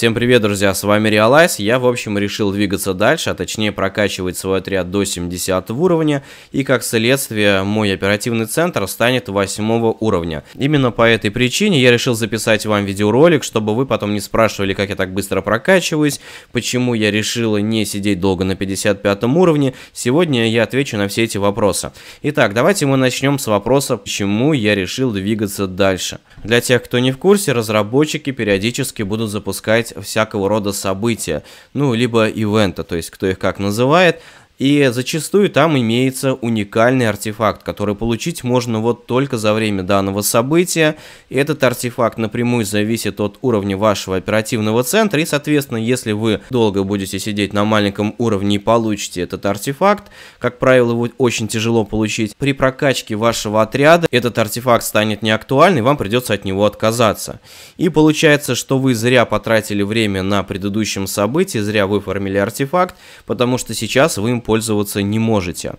Всем привет, друзья, с вами Realize. Я, в общем, решил двигаться дальше, а точнее прокачивать свой отряд до 70 уровня, и как следствие мой оперативный центр станет 8 уровня. Именно по этой причине я решил записать вам видеоролик, чтобы вы потом не спрашивали, как я так быстро прокачиваюсь, почему я решил не сидеть долго на 55 уровне. Сегодня я отвечу на все эти вопросы. Итак, давайте мы начнем с вопроса, почему я решил двигаться дальше. Для тех, кто не в курсе, разработчики периодически будут запускать всякого рода события, ну, либо ивента, то есть кто их как называет. И зачастую там имеется уникальный артефакт, который получить можно вот только за время данного события. И этот артефакт напрямую зависит от уровня вашего оперативного центра. И, соответственно, если вы долго будете сидеть на маленьком уровне и получите этот артефакт, как правило, его очень тяжело получить, при прокачке вашего отряда этот артефакт станет неактуальный, вам придется от него отказаться. И получается, что вы зря потратили время на предыдущем событии, зря вы формили артефакт, потому что сейчас вы им пользоваться не можете.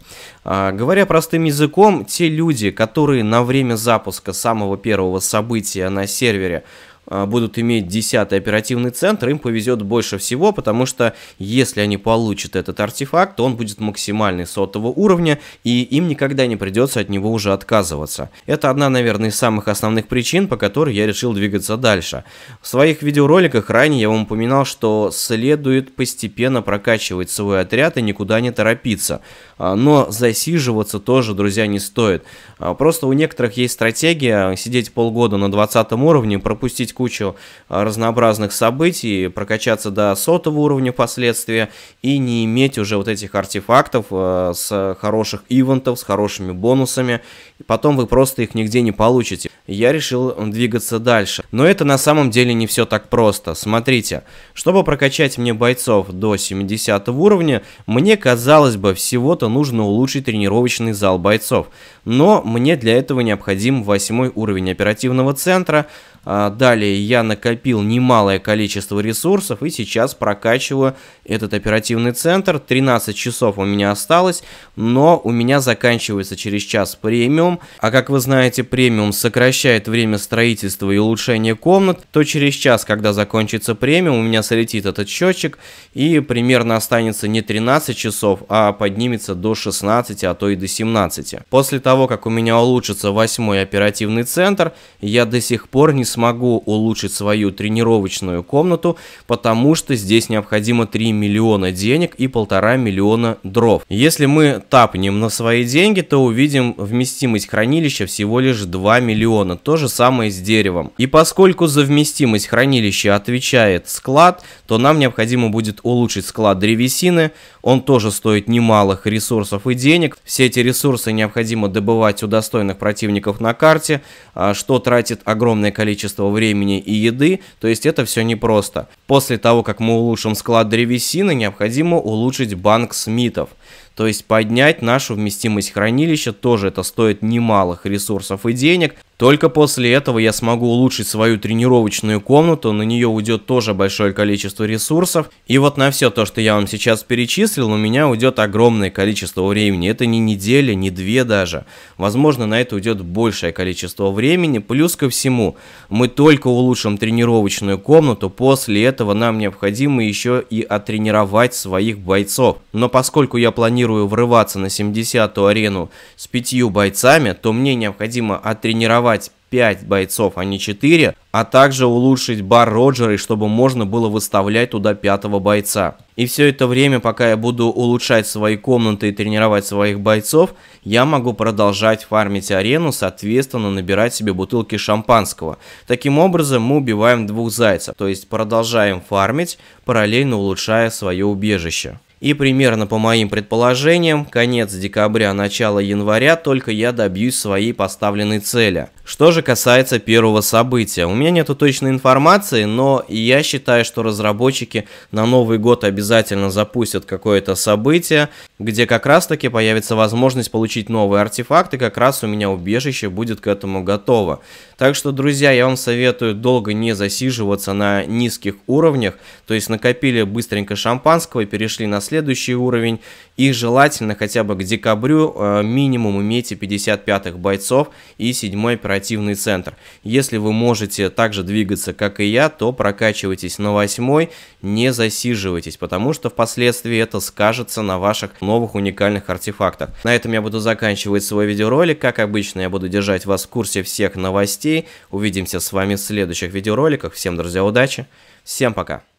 А, говоря простым языком, те люди, которые на время запуска самого первого события на сервере а, будут иметь 10 оперативный центр, им повезет больше всего, потому что если они получат этот артефакт, то он будет максимальный сотого уровня, и им никогда не придется от него уже отказываться. Это одна, наверное, из самых основных причин, по которой я решил двигаться дальше. В своих видеороликах ранее я вам упоминал, что следует постепенно прокачивать свой отряд и никуда не торопиться. А, но засиживаться тоже, друзья, не стоит. А, просто у некоторых есть стратегия сидеть полгода на 20 уровне, пропустить пропустить кучу а, разнообразных событий, прокачаться до сотого уровня последствия и не иметь уже вот этих артефактов а, с хороших ивентов, с хорошими бонусами. И потом вы просто их нигде не получите. Я решил двигаться дальше. Но это на самом деле не все так просто. Смотрите, чтобы прокачать мне бойцов до 70 уровня, мне казалось бы всего-то нужно улучшить тренировочный зал бойцов. Но мне для этого необходим 8 уровень оперативного центра, а, далее я накопил немалое количество ресурсов и сейчас прокачиваю этот оперативный центр. 13 часов у меня осталось, но у меня заканчивается через час премиум. А как вы знаете, премиум сокращает время строительства и улучшения комнат, то через час, когда закончится премиум, у меня слетит этот счетчик и примерно останется не 13 часов, а поднимется до 16, а то и до 17. После того, как у меня улучшится 8 оперативный центр, я до сих пор не смогу улучшить свою тренировочную комнату, потому что здесь необходимо 3 миллиона денег и полтора миллиона дров. Если мы тапнем на свои деньги, то увидим вместимость хранилища всего лишь 2 миллиона. То же самое с деревом. И поскольку за вместимость хранилища отвечает склад, то нам необходимо будет улучшить склад древесины. Он тоже стоит немалых ресурсов и денег. Все эти ресурсы необходимо добывать у достойных противников на карте, а, что тратит огромное количество количество времени и еды, то есть это все непросто. После того, как мы улучшим склад древесины, необходимо улучшить банк смитов. То есть поднять нашу вместимость хранилища тоже это стоит немалых ресурсов и денег. Только после этого я смогу улучшить свою тренировочную комнату, на нее уйдет тоже большое количество ресурсов. И вот на все то, что я вам сейчас перечислил, у меня уйдет огромное количество времени. Это не неделя, не две даже. Возможно, на это уйдет большее количество времени. Плюс ко всему, мы только улучшим тренировочную комнату, после этого нам необходимо еще и отренировать своих бойцов. Но поскольку я планирую планирую врываться на 70-ю арену с пятью бойцами, то мне необходимо оттренировать 5 бойцов, а не 4, а также улучшить бар Роджеры, чтобы можно было выставлять туда пятого бойца. И все это время, пока я буду улучшать свои комнаты и тренировать своих бойцов, я могу продолжать фармить арену, соответственно набирать себе бутылки шампанского. Таким образом мы убиваем двух зайцев, то есть продолжаем фармить, параллельно улучшая свое убежище. И примерно по моим предположениям, конец декабря, начало января только я добьюсь своей поставленной цели. Что же касается первого события, у меня нету точной информации, но я считаю, что разработчики на Новый год обязательно запустят какое-то событие, где как раз таки появится возможность получить новые артефакты, как раз у меня убежище будет к этому готово. Так что, друзья, я вам советую долго не засиживаться на низких уровнях, то есть накопили быстренько шампанского и перешли на следующий следующий уровень. И желательно хотя бы к декабрю э, минимум имейте 55-х бойцов и 7-й оперативный центр. Если вы можете также двигаться, как и я, то прокачивайтесь на 8 не засиживайтесь, потому что впоследствии это скажется на ваших новых уникальных артефактах. На этом я буду заканчивать свой видеоролик. Как обычно, я буду держать вас в курсе всех новостей. Увидимся с вами в следующих видеороликах. Всем, друзья, удачи. Всем пока.